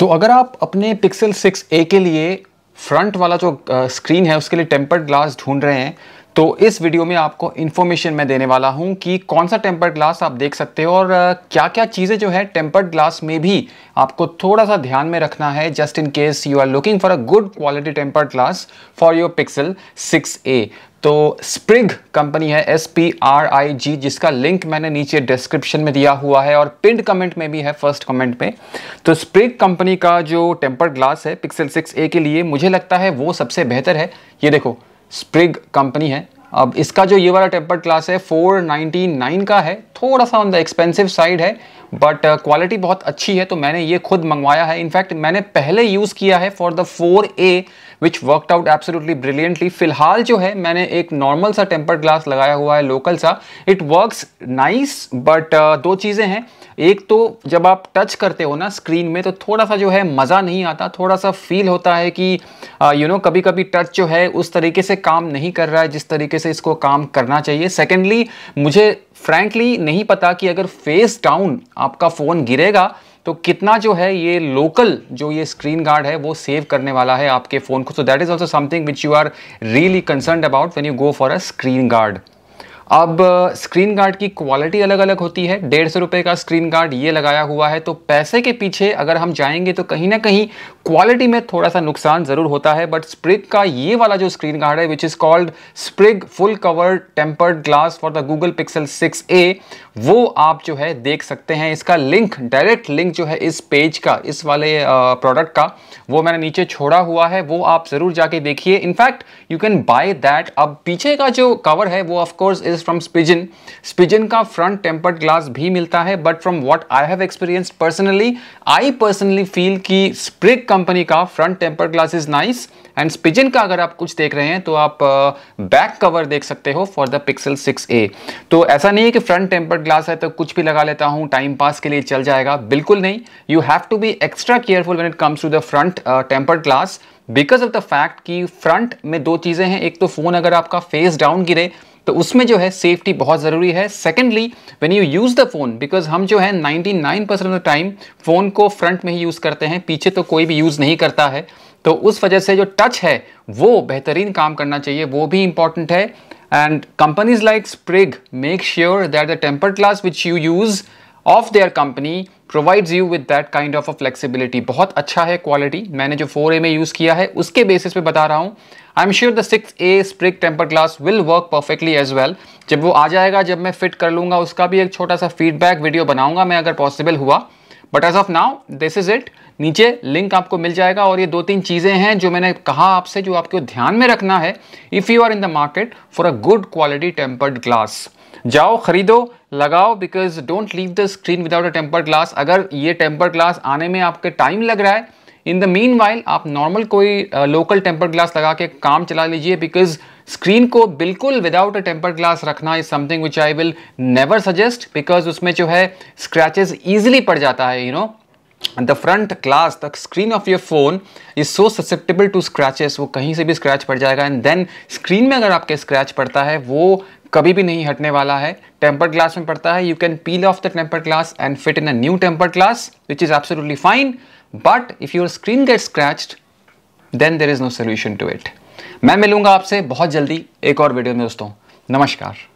तो अगर आप अपने पिक्सल 6a के लिए फ्रंट वाला जो स्क्रीन है उसके लिए टेम्पर्ड ग्लास ढूंढ रहे हैं तो इस वीडियो में आपको इन्फॉर्मेशन मैं देने वाला हूं कि कौन सा टेम्पर्ड ग्लास आप देख सकते हो और क्या क्या चीज़ें जो है टेम्पर्ड ग्लास में भी आपको थोड़ा सा ध्यान में रखना है just in case you are looking for a good quality tempered glass for your Pixel 6A तो स्प्रिग कंपनी है S P R I G जिसका लिंक मैंने नीचे डिस्क्रिप्शन में दिया हुआ है और पिंड कमेंट में भी है फर्स्ट कमेंट में तो स्प्रिग कंपनी का जो टेम्पर्ड ग्लास है पिक्सल 6A के लिए मुझे लगता है वो सबसे बेहतर है ये देखो स्प्रिग कंपनी है अब इसका जो ये वाला टेम्पर्ड क्लास है 499 का है थोड़ा सा ऑन द एक्सपेंसिव साइड है बट क्वालिटी uh, बहुत अच्छी है तो मैंने ये खुद मंगवाया है इनफैक्ट मैंने पहले यूज़ किया है for the four A which worked out absolutely brilliantly फिलहाल जो है मैंने एक नॉर्मल सा टेम्पर ग्लास लगाया हुआ है लोकल सा इट वर्क्स नाइस बट दो चीज़ें हैं एक तो जब आप टच करते हो ना स्क्रीन में तो थोड़ा सा जो है मज़ा नहीं आता थोड़ा सा फील होता है कि you uh, know you know, कभी कभी टच जो है उस तरीके से काम नहीं कर रहा है जिस तरीके से इसको काम करना चाहिए सेकेंडली मुझे फ्रैंकली नहीं पता कि अगर फेस डाउन आपका फ़ोन गिरेगा तो कितना जो है ये लोकल जो ये स्क्रीन गार्ड है वो सेव करने वाला है आपके फ़ोन को so that is also something which you are really concern about when you go for a screen guard अब स्क्रीन गार्ड की क्वालिटी अलग अलग होती है डेढ़ सौ रुपये का स्क्रीन गार्ड ये लगाया हुआ है तो पैसे के पीछे अगर हम जाएंगे तो कहीं ना कहीं क्वालिटी में थोड़ा सा नुकसान ज़रूर होता है बट स्प्रिग का ये वाला जो स्क्रीन गार्ड है which is called Sprig full cover tempered glass for the Google Pixel A वो आप जो है देख सकते हैं इसका लिंक डायरेक्ट लिंक जो है इस पेज का इस वाले प्रोडक्ट का वो मैंने नीचे छोड़ा हुआ है वो आप ज़रूर जाके देखिए in fact you can buy that अब पीछे का जो कवर है वो of course is is from Spigen Spigen का फ्रंट टेम्पर्ड ग्लास भी मिलता है but from what I have experience personally I personally feel कि स्प्रिक कंपनी का front tempered glass is nice and Spigen का अगर आप कुछ देख रहे हैं तो आप बैक uh, कवर देख सकते हो for the Pixel six A तो ऐसा नहीं है कि फ्रंट टेम्पर्ड ग्लास है तो कुछ भी लगा लेता हूँ टाइम पास के लिए चल जाएगा बिल्कुल नहीं you have to be extra careful when it comes to the front tempered glass because of the fact कि फ्रंट में दो चीज़ें हैं एक तो फ़ोन अगर आपका फेस डाउन गिरे तो उसमें जो है सेफ्टी बहुत ज़रूरी है secondly when you use the phone because हम जो है 99 percent of the time phone को फ्रंट में ही यूज़ करते हैं पीछे तो कोई भी यूज़ नहीं करता है तो उस वजह से जो टच है वो बेहतरीन काम करना चाहिए वो भी इंपॉर्टेंट है and companies like Sprig make sure that the temper glass which you use of their company provides you with that kind of a flexibility बहुत अच्छा है क्वालिटी मैंने जो फोर ए में यूज़ किया है उसके बेसिस पे बता रहा हूँ I am sure the six A Sprig temper glass will work perfectly as well जब वो आ जाएगा जब मैं फिट कर लूंगा उसका भी एक छोटा सा फीडबैक वीडियो बनाऊंगा मैं अगर पॉसिबल हुआ but as of now this is it नीचे लिंक आपको मिल जाएगा और ये दो तीन चीज़ें हैं जो मैंने कहा आपसे जो आपको ध्यान में रखना है if you are in the market for a good quality tempered glass जाओ खरीदो लगाओ because don't leave the screen without a temper glass अगर ये टेम्पर ग्लास आने में आपके टाइम लग रहा है इन द मीन वाइल आप नॉर्मल कोई लोकल टेम्पर ग्लास लगा के काम चला लीजिए बिकॉज स्क्रीन को बिल्कुल विदाउट अ टेम्पर ग्लास रखना is something which I will never suggest because उसमें जो है स्क्रैचेज ईजिली पड़ जाता है you know the front glass the screen of your phone is so susceptible to scratches वो कहीं से भी स्क्रैच पड़ जाएगा एंड देन स्क्रीन में अगर आपके स्क्रैच पड़ता है वो कभी भी नहीं हटने वाला है टेम्पर ग्लास में पड़ता है you can peel off the temper glass and fit in a new temper glass which is absolutely fine but if your screen get scratched then there is no solution to it मैं मिलूंगा आपसे बहुत जल्दी एक और video में दोस्तों नमस्कार